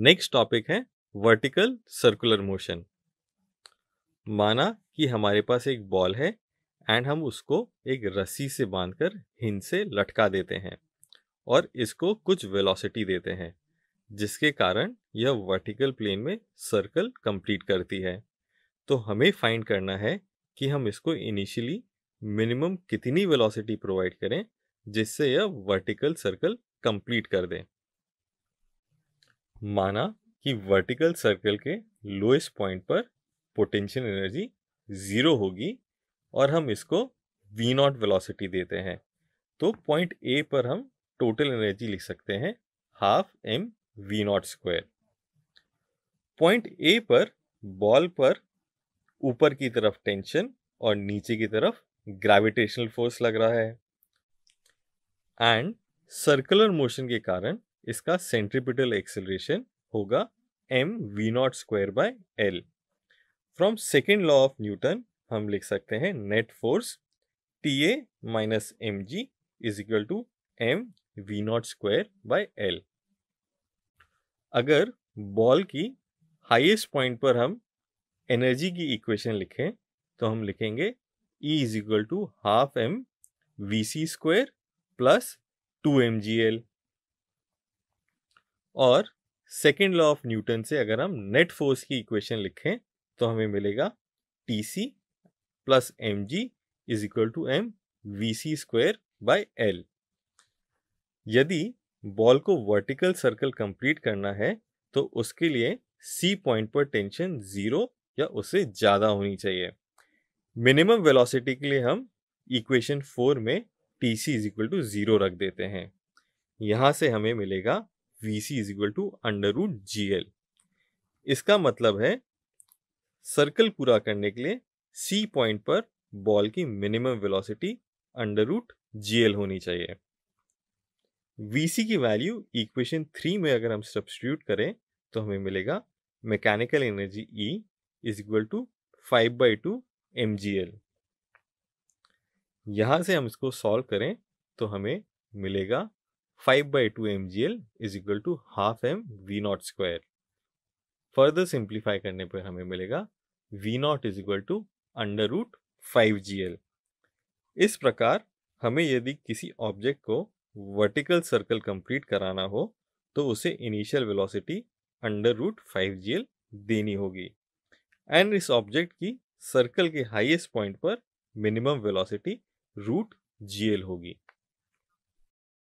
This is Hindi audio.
नेक्स्ट टॉपिक है वर्टिकल सर्कुलर मोशन माना कि हमारे पास एक बॉल है एंड हम उसको एक रस्सी से बांधकर हिंद से लटका देते हैं और इसको कुछ वेलोसिटी देते हैं जिसके कारण यह वर्टिकल प्लेन में सर्कल कंप्लीट करती है तो हमें फाइंड करना है कि हम इसको इनिशियली मिनिमम कितनी वेलोसिटी प्रोवाइड करें जिससे यह वर्टिकल सर्कल कंप्लीट कर दें माना कि वर्टिकल सर्कल के लोएस्ट पॉइंट पर पोटेंशियल एनर्जी ज़ीरो होगी और हम इसको वी नॉट वेलोसिटी देते हैं तो पॉइंट ए पर हम टोटल एनर्जी लिख सकते हैं half m v not square point a पर बॉल पर ऊपर की तरफ टेंशन और नीचे की तरफ ग्रेविटेशनल फोर्स लग रहा है एंड सर्कुलर मोशन के कारण इसका सेंट्रीपिटल एक्सेलरेशन होगा m v not square by l from second law of Newton हम लिख सकते हैं net force t a minus m g is equal to m v not square by l अगर बॉल की हाईएस्ट पॉइंट पर हम एनर्जी की इक्वेशन लिखें तो हम लिखेंगे e is equal to half m v c square plus two m g l और सेकेंड लॉ ऑफ न्यूटन से अगर हम नेट फोर्स की इक्वेशन लिखें तो हमें मिलेगा t c plus m g is equal to m v c square by l यदि बॉल को वर्टिकल सर्कल कंप्लीट करना है तो उसके लिए सी पॉइंट पर टेंशन जीरो या उससे ज़्यादा होनी चाहिए मिनिमम वेलोसिटी के लिए हम इक्वेशन फोर में t c is equal to zero रख देते हैं यहाँ से हमें मिलेगा v c is equal to under root g l इसका मतलब है सर्कल पूरा करने के लिए सी पॉइंट पर बॉल की minimum velocity under root g l होनी चाहिए वी सी की वैल्यू इक्वेशन थ्री में अगर हम सब्सटीट्यूट करें तो हमें मिलेगा mechanical energy e is equal to five by two m g l यहाँ से हम इसको सॉल्व करें तो हमें मिलेगा 5 by 2 mgl is equal to half m v not square further simplify करने पर हमें मिलेगा v not is equal to under root five g l इस प्रकार हमें यदि किसी ऑब्जेक्ट को वर्टिकल सर्कल कंप्लीट कराना हो तो उसे initial velocity under root five g l देनी होगी एंड इस ऑब्जेक्ट की सर्कल के हाईएस्ट पॉइंट पर minimum velocity root g l होगी